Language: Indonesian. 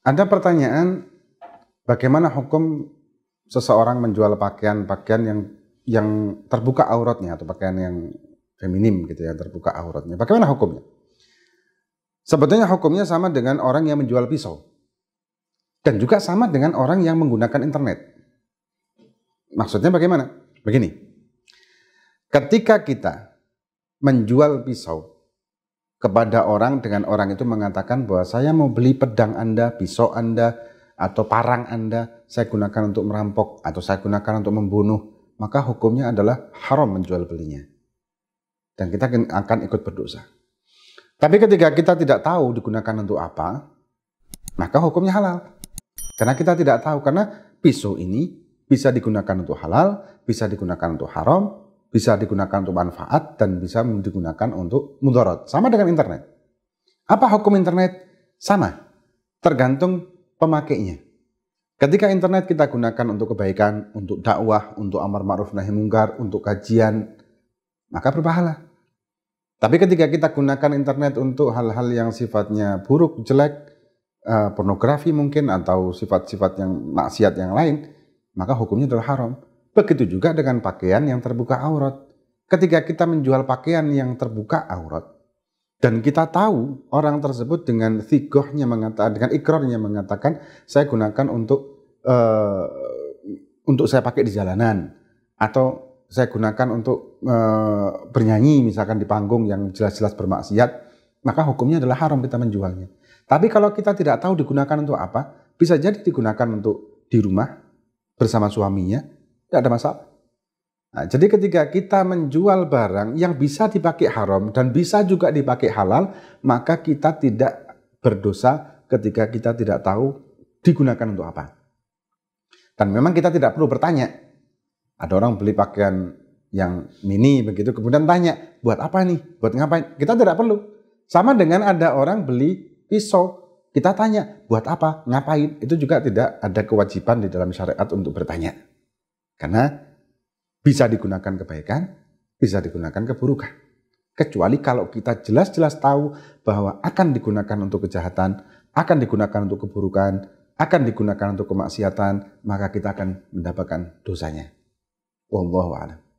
Ada pertanyaan bagaimana hukum seseorang menjual pakaian-pakaian yang yang terbuka auratnya atau pakaian yang feminim gitu ya, terbuka auratnya. Bagaimana hukumnya? Sebetulnya hukumnya sama dengan orang yang menjual pisau. Dan juga sama dengan orang yang menggunakan internet. Maksudnya bagaimana? Begini. Ketika kita menjual pisau kepada orang dengan orang itu mengatakan bahwa saya mau beli pedang Anda, pisau Anda, atau parang Anda, saya gunakan untuk merampok atau saya gunakan untuk membunuh, maka hukumnya adalah haram menjual belinya. Dan kita akan ikut berdosa. Tapi ketika kita tidak tahu digunakan untuk apa, maka hukumnya halal. Karena kita tidak tahu, karena pisau ini bisa digunakan untuk halal, bisa digunakan untuk haram, bisa digunakan untuk manfaat dan bisa digunakan untuk mudarat. Sama dengan internet. Apa hukum internet? Sama. Tergantung pemakainya. Ketika internet kita gunakan untuk kebaikan, untuk dakwah, untuk amar ma'ruf nahi mungkar, untuk kajian, maka berpahala. Tapi ketika kita gunakan internet untuk hal-hal yang sifatnya buruk, jelek, eh, pornografi mungkin atau sifat-sifat yang maksiat yang lain, maka hukumnya adalah haram. Begitu juga dengan pakaian yang terbuka aurat. Ketika kita menjual pakaian yang terbuka aurat, dan kita tahu orang tersebut dengan thigohnya mengatakan, dengan ikrarnya mengatakan, saya gunakan untuk uh, untuk saya pakai di jalanan, atau saya gunakan untuk uh, bernyanyi misalkan di panggung yang jelas-jelas bermaksiat, maka hukumnya adalah haram kita menjualnya. Tapi kalau kita tidak tahu digunakan untuk apa, bisa jadi digunakan untuk di rumah bersama suaminya, tidak ada masalah. Nah, jadi ketika kita menjual barang yang bisa dipakai haram dan bisa juga dipakai halal, maka kita tidak berdosa ketika kita tidak tahu digunakan untuk apa. Dan memang kita tidak perlu bertanya. Ada orang beli pakaian yang mini begitu kemudian tanya, "Buat apa nih? Buat ngapain?" Kita tidak perlu. Sama dengan ada orang beli pisau, kita tanya, "Buat apa? Ngapain?" Itu juga tidak ada kewajiban di dalam syariat untuk bertanya. Karena bisa digunakan kebaikan, bisa digunakan keburukan. Kecuali kalau kita jelas-jelas tahu bahwa akan digunakan untuk kejahatan, akan digunakan untuk keburukan, akan digunakan untuk kemaksiatan, maka kita akan mendapatkan dosanya. Wallahu a'lam.